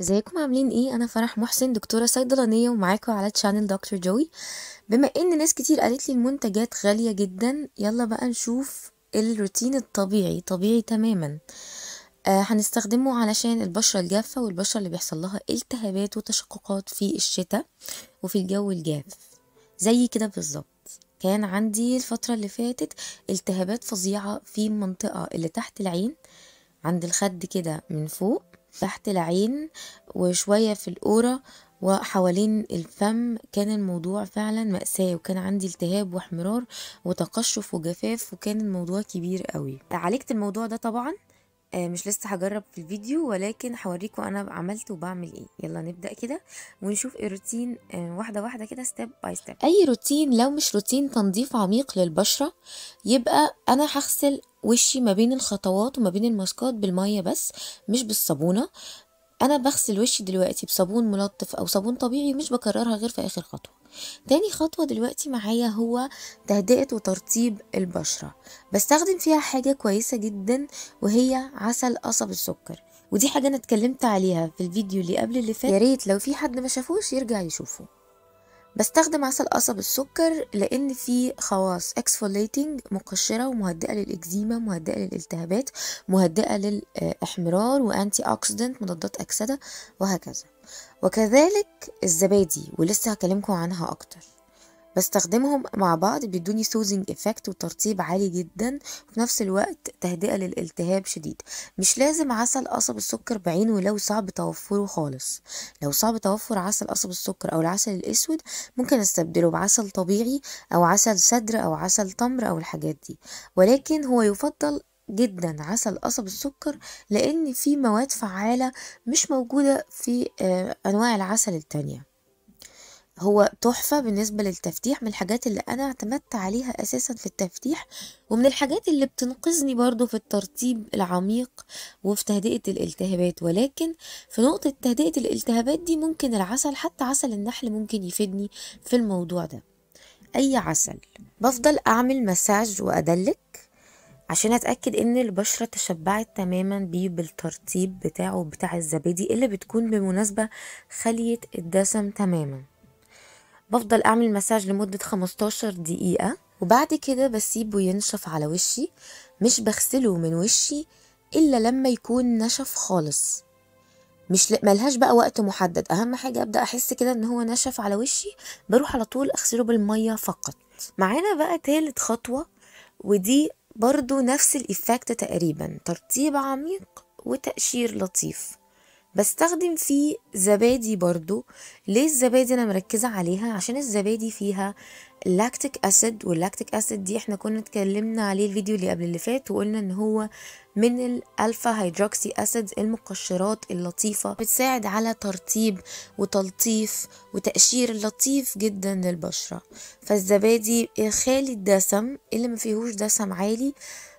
ازيكم عاملين ايه انا فرح محسن دكتوره صيدلانيه ومعاكم على تشانل دكتور جوي بما ان ناس كتير قالت لي المنتجات غاليه جدا يلا بقى نشوف الروتين الطبيعي طبيعي تماما آه هنستخدمه علشان البشره الجافه والبشره اللي بيحصل لها التهابات وتشققات في الشتاء وفي الجو الجاف زي كده بالظبط كان عندي الفتره اللي فاتت التهابات فظيعه في المنطقه اللي تحت العين عند الخد كده من فوق تحت العين وشوية في القورة وحوالين الفم كان الموضوع فعلا مأساة وكان عندي التهاب واحمرار وتقشف وجفاف وكان الموضوع كبير قوي عالجت الموضوع ده طبعا آه، مش لسه هجرب في الفيديو ولكن هوريكم انا عملت وبعمل ايه يلا نبدا كده ونشوف إيه الروتين آه، واحده واحده كده ستيب باي ستيب اي روتين لو مش روتين تنظيف عميق للبشره يبقى انا هغسل وشي ما بين الخطوات وما بين الماسكات بالميه بس مش بالصابونه انا بغسل وشي دلوقتي بصابون ملطف او صابون طبيعي مش بكررها غير في اخر خطوه تاني خطوه دلوقتي معايا هو تهدئه وترطيب البشره بستخدم فيها حاجه كويسه جدا وهي عسل قصب السكر ودي حاجه انا اتكلمت عليها في الفيديو اللي قبل اللي فات ياريت لو في حد ما شافوش يرجع يشوفه بستخدم عسل قصب السكر لان فيه خواص اكسفوليتنج مقشره ومهدئه للاكزيما مهدئه للالتهابات مهدئه للاحمرار وانتي اوكسيدنت مضادات اكسده وهكذا وكذلك الزبادي ولسه هكلمكم عنها اكتر بستخدمهم مع بعض بيدوني سوزنج افكت وترطيب عالي جدا وفي نفس الوقت تهدئة للالتهاب شديد مش لازم عسل قصب السكر بعينه لو صعب توفره خالص لو صعب توفر عسل قصب السكر او العسل الاسود ممكن استبدله بعسل طبيعي او عسل سدر او عسل تمر او الحاجات دي ولكن هو يفضل جدا عسل قصب السكر لان فيه مواد فعالة مش موجودة في آه، انواع العسل التانية هو تحفة بالنسبة للتفتيح من الحاجات اللي أنا اعتمدت عليها أساسا في التفتيح ومن الحاجات اللي بتنقذني برضو في الترطيب العميق وفي تهدئة الالتهابات ولكن في نقطة تهدئة الالتهابات دي ممكن العسل حتى عسل النحل ممكن يفيدني في الموضوع ده أي عسل بفضل أعمل مساج وأدلك عشان اتاكد ان البشره تشبعت تماما بيه بالترطيب بتاعه بتاع الزبادي اللي بتكون بمناسبه خلية الدسم تماما بفضل أعمل مساج لمدة 15 دقيقة وبعد كده بسيبه ينشف على وشي مش بغسله من وشي إلا لما يكون نشف خالص مش ملهاش بقى وقت محدد اهم حاجه ابدا احس كده ان هو نشف على وشي بروح على طول اغسله بالميه فقط معانا بقى تالت خطوه ودي برضو نفس الإفكت تقريبا ترطيب عميق وتقشير لطيف بستخدم فيه زبادي برضو ليه الزبادي انا مركزة عليها عشان الزبادي فيها اللاكتيك اسيد واللاكتيك اسيد دي احنا كنا اتكلمنا عليه الفيديو اللي قبل اللي فات وقلنا ان هو من الالفا هيدروكسي اسيد المقشرات اللطيفة بتساعد على ترطيب وتلطيف وتقشير لطيف جدا للبشرة فالزبادي خالي الدسم اللي ما فيهوش دسم عالي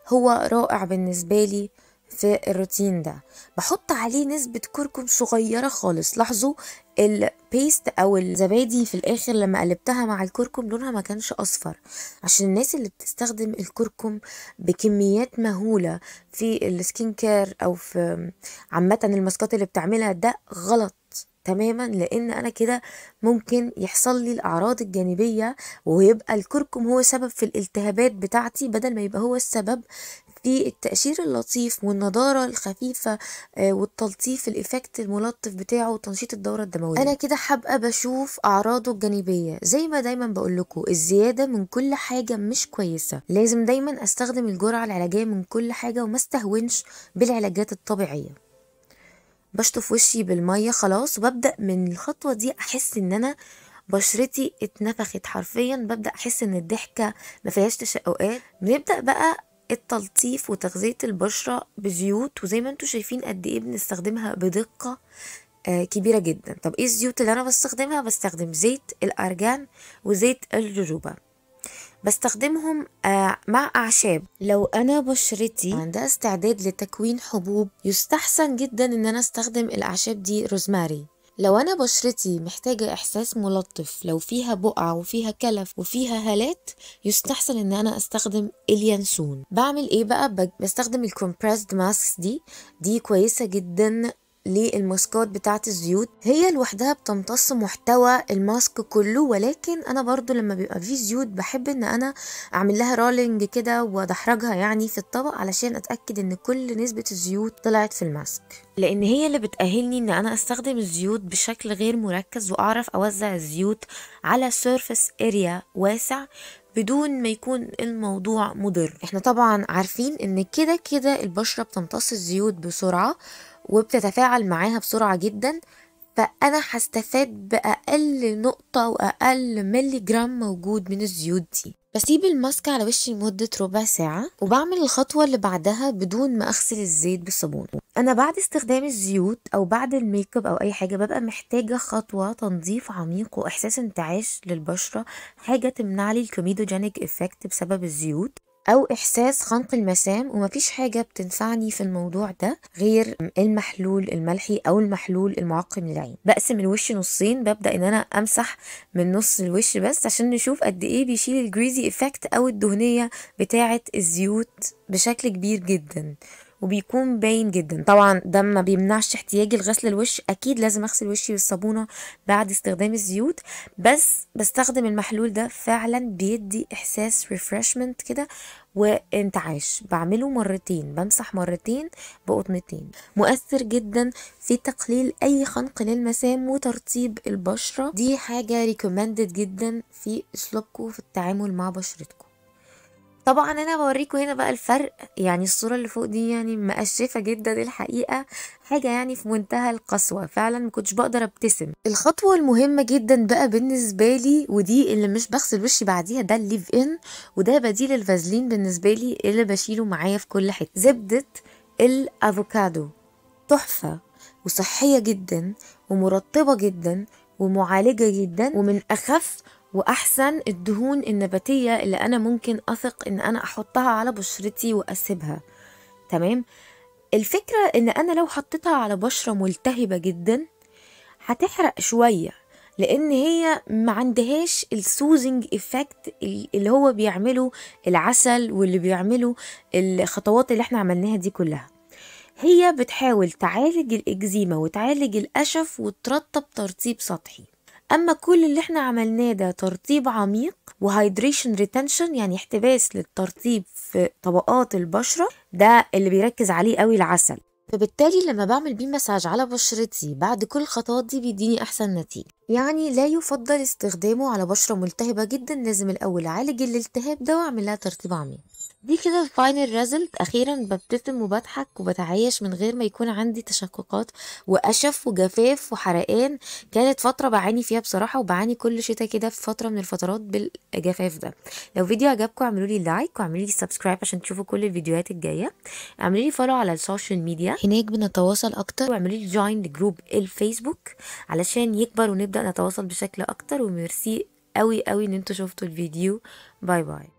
هو رائع بالنسبة لي في الروتين ده بحط عليه نسبة كركم صغيرة خالص لاحظوا البيست او الزبادي في الاخر لما قلبتها مع الكركم لونها ما كانش اصفر عشان الناس اللي بتستخدم الكركم بكميات مهولة في السكين كير او في عامة الماسكات اللي بتعملها ده غلط تماما لان انا كده ممكن يحصل لي الاعراض الجانبيه ويبقى الكركم هو سبب في الالتهابات بتاعتي بدل ما يبقى هو السبب في التقشير اللطيف والنضاره الخفيفه آه، والتلطيف الايفكت الملطف بتاعه وتنشيط الدوره الدمويه انا كده هبقى بشوف اعراضه الجانبيه زي ما دايما بقول لكم الزياده من كل حاجه مش كويسه لازم دايما استخدم الجرعه العلاجيه من كل حاجه وما استهونش بالعلاجات الطبيعيه بشطف وشي بالميه خلاص وببدا من الخطوه دي احس ان انا بشرتي اتنفخت حرفيا ببدا احس ان الضحكه ما فيهاش تشققات بنبدا بقى التلطيف وتغذية البشرة بزيوت وزي ما انتوا شايفين قد ايه بنستخدمها بدقة آه، كبيرة جدا طب ايه الزيوت اللي انا بستخدمها بستخدم زيت الارجان وزيت الجوجوبا بستخدمهم آه، مع أعشاب لو أنا بشرتي عندها استعداد لتكوين حبوب يستحسن جدا إن أنا أستخدم الأعشاب دي روزماري لو انا بشرتي محتاجه احساس ملطف لو فيها بقع وفيها كلف وفيها هالات يستحسن ان انا استخدم اليانسون بعمل ايه بقى بستخدم الكمبرسد ماسكس دي دي كويسه جدا للماسكات بتاعة الزيوت هي لوحدها بتمتص محتوى الماسك كله ولكن انا برضو لما بيبقى فيه زيوت بحب ان انا اعمل لها رولينج كده وادحرجها يعني في الطبق علشان اتاكد ان كل نسبة الزيوت طلعت في الماسك لان هي اللي بتأهلني ان انا استخدم الزيوت بشكل غير مركز واعرف اوزع الزيوت على سيرفس اريا واسع بدون ما يكون الموضوع مضر احنا طبعا عارفين ان كده كده البشره بتمتص الزيوت بسرعه وبتتفاعل معاها بسرعة جدا فأنا هستفاد بأقل نقطة وأقل ملي جرام موجود من الزيوت دي بسيب الماسك على وشي لمدة ربع ساعة وبعمل الخطوة اللي بعدها بدون ما أغسل الزيت بالصابون أنا بعد استخدام الزيوت أو بعد الميك اب أو أي حاجة ببقى محتاجة خطوة تنظيف عميق وإحساس انتعاش للبشرة حاجة تمنعلي الكوميدوجينيك إفكت بسبب الزيوت أو إحساس خنق المسام فيش حاجة بتنفعني في الموضوع ده غير المحلول الملحي أو المحلول المعقم للعين بقسم الوش نصين ببدأ إن أنا أمسح من نص الوش بس عشان نشوف قد إيه بيشيل الجريزي إفكت أو الدهنية بتاعة الزيوت بشكل كبير جدا وبيكون باين جدا طبعا ده ما بيمنعش احتياجي لغسل الوش اكيد لازم اغسل وشي بالصابونه بعد استخدام الزيوت بس بستخدم المحلول ده فعلا بيدي احساس ريفرشمنت كده وانتعاش بعمله مرتين بمسح مرتين بقطنتين مؤثر جدا في تقليل اي خنق للمسام وترطيب البشره دي حاجه ريكومندد جدا في اسلوبكم في التعامل مع بشرتكم طبعا انا بوريكم هنا بقى الفرق يعني الصورة اللي فوق دي يعني مقشفة جدا الحقيقة حاجة يعني في منتهى القسوة فعلا ما كنتش بقدر ابتسم الخطوة المهمة جدا بقى بالنسبة لي ودي اللي مش بغسل وشي بعديها ده الليف ان وده بديل الفازلين بالنسبة لي اللي بشيله معايا في كل حتة زبدة الافوكادو تحفة وصحية جدا ومرطبة جدا ومعالجة جدا ومن اخف واحسن الدهون النباتيه اللي انا ممكن اثق ان انا احطها على بشرتي واسيبها تمام الفكره ان انا لو حطيتها على بشره ملتهبه جدا هتحرق شويه لان هي ما عندهاش السوزنج افكت اللي هو بيعمله العسل واللي بيعمله الخطوات اللي احنا عملناها دي كلها هي بتحاول تعالج الاكزيما وتعالج القشف وترطب ترطيب سطحي اما كل اللي احنا عملناه ده ترطيب عميق وهايدريشن ريتنشن يعني احتباس للترطيب في طبقات البشره ده اللي بيركز عليه قوي العسل فبالتالي لما بعمل بيه مساج على بشرتي بعد كل الخطوات دي بيديني احسن نتيجه يعني لا يفضل استخدامه على بشره ملتهبه جدا لازم الاول اعالج الالتهاب ده واعمل لها ترطيب عميق دي كده الفاينل ريزلت اخيرا ببتسم وبضحك وبتعايش من غير ما يكون عندي تشققات وقشف وجفاف وحرقان كانت فتره بعاني فيها بصراحه وبعاني كل شتاء كده في فتره من الفترات بالجفاف ده لو فيديو عجبكم اعملوا لي لايك واعملوا لي سبسكرايب عشان تشوفوا كل الفيديوهات الجايه اعملوا لي فولو على السوشيال ميديا هناك بنتواصل اكتر واعملوا لي جوين لجروب الفيسبوك علشان يكبر ونبدا نتواصل بشكل اكتر وميرسي قوي قوي ان انتوا شفتوا الفيديو باي باي